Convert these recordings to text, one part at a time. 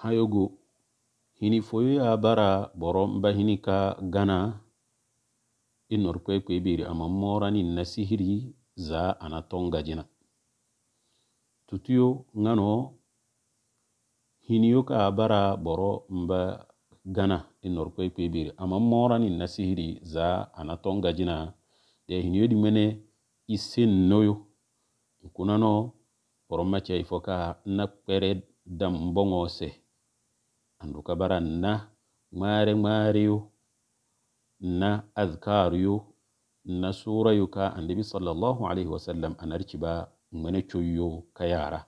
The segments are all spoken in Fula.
hayogu hini foyoya bara boromba hinika gana inor kwekwe biri ama morani nasihiri za ana tonga jina tutuyo ngano hiniyo ka bara boro mba gana inor kwekwe biri ama morani nasihiri za ana tonga jina de hiniyo dimene isin noyo kunano boromache ifoka nakwere dambongo se andu kabara nna ŋmaare ŋmaariyu nna na sura surayu ka annabi sallallahu alaihi wasallam ba ŋmene coyyo ka yara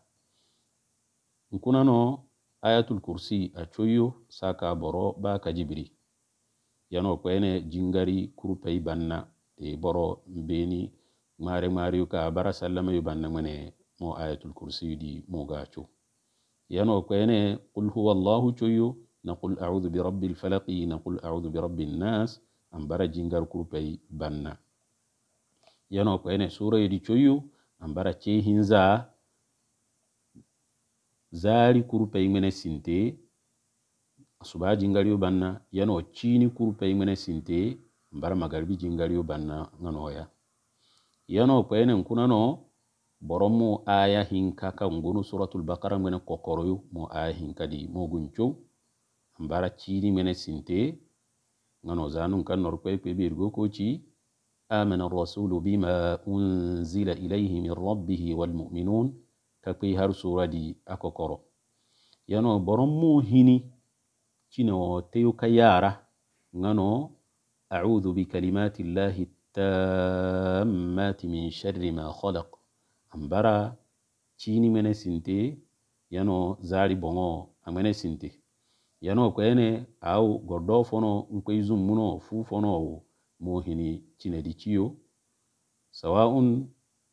no ayatul kursi a coyyo saka boro ba ka jibiri yano kwene jingari kurpei banna e boro mbeni mare ŋmaariyu ka bara sallamayu banna ŋmene mo ayatul kursiyu di moga co yano kwene qul huwa allahu coyo na qul audu birabbi lfalaki na qul audhu birabbi nnas an bara jingar kurpey banna yano kwene surayidi coyo an bara cehinza zaari kurpey mene sinte asuba jingariyo banna yano chini kurpey mene sinte ambara bara magaribi jingariyo banna nganoya yano kwene nkunano boro mo aya hinka kan gonu suratul bakara mene kokoroyu mo aya hinka di mo guncho ambara chini mene sinte ngano zanun kan norpe pe birgo ko ci amana rasulu bima unzila ilayhi min rabbih wal mu'minun kakpe har sura di akokoro yano boro mo hini chino teyo kayara ngano a'udhu bi kalimati llahi التامات من شر ما خلق ambara chini mwene sinte yano zari bongo amwene sinte yano kwene au gordo fono nkweizum muno fu fono mohini chinedi chiyo sawaun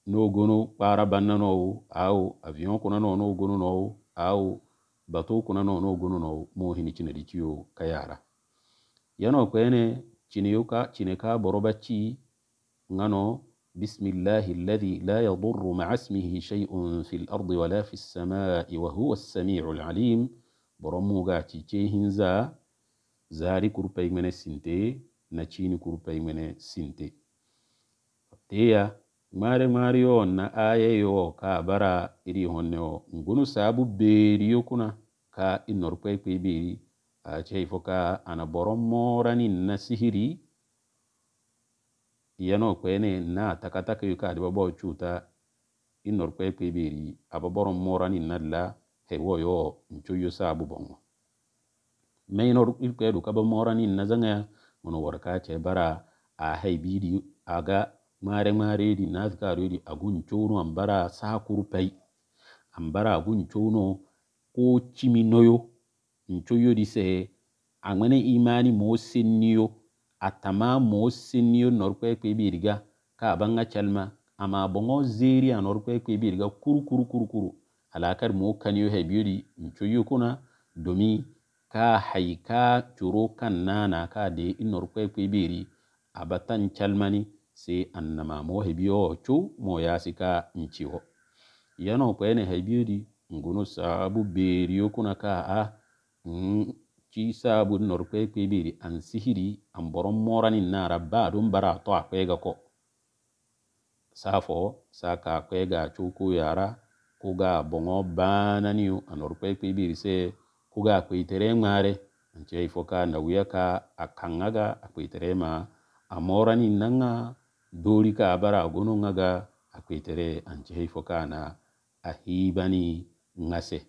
n'ogono kpara banna n'owu au avion kuna no n'ogono n'owu au bato kuna no n'ogono n'owu mohini chinedi chiyo kayara yano kwene chine ka chine ka boroba chi ngano بسم الله الذي لا يضر مع اسمه شيء في الأرض ولا في السماء وهو السميع العليم غاتي تيتيهن زا زاري كورباي من سنتي نتشيني كورباي من سنتي تيا ماري ماريو نا آية يو bara iri honnewo ngunu sabu beriyo kuna ka inorpe kwebiri a chefo ka ana boron morani na sihiri yenokwene na takataka yu ka adibabawo chuta inorkwe kwebiri ababoro morani nadla hewo yo nchuyo sabu bongo meinor ilkwe du kaba zanga nazanga mono warka che bara a bidi aga mare mare di nazgaru di agun chono ambara sakuru pai ambara agun chono ko chimi noyo nchuyo di se angwene imani mo niyo. atama moo sinio norkwekpe ibiriga ka abanga chalma ama bongo ziri anorkwekpe ibiriga kuru kuru kuru kuru alakar moo kanio ha biodi ncho yokuna domi ka hayi ka curo kan nana ka de i norkwekpe ibiri abata nchalmani se annama moo ha biyo cho moo yasi ka nchiho yano kwene ha biodi nguno sabu beri yokuna ka a ah, mm, cisabu norkwekwebiri an sihiri an boron morani nara badun bara to a kwega ko safo saka a kwega coku yara kuga bongo bananiu a norkwekwebiri se kuga a kwetere ŋmare ance ifoka nawuya ka a kaŋaga a kwetere ma a morani naŋa dori ka bara gonoŋaga a kwetere ance ifoka na a hibani ŋase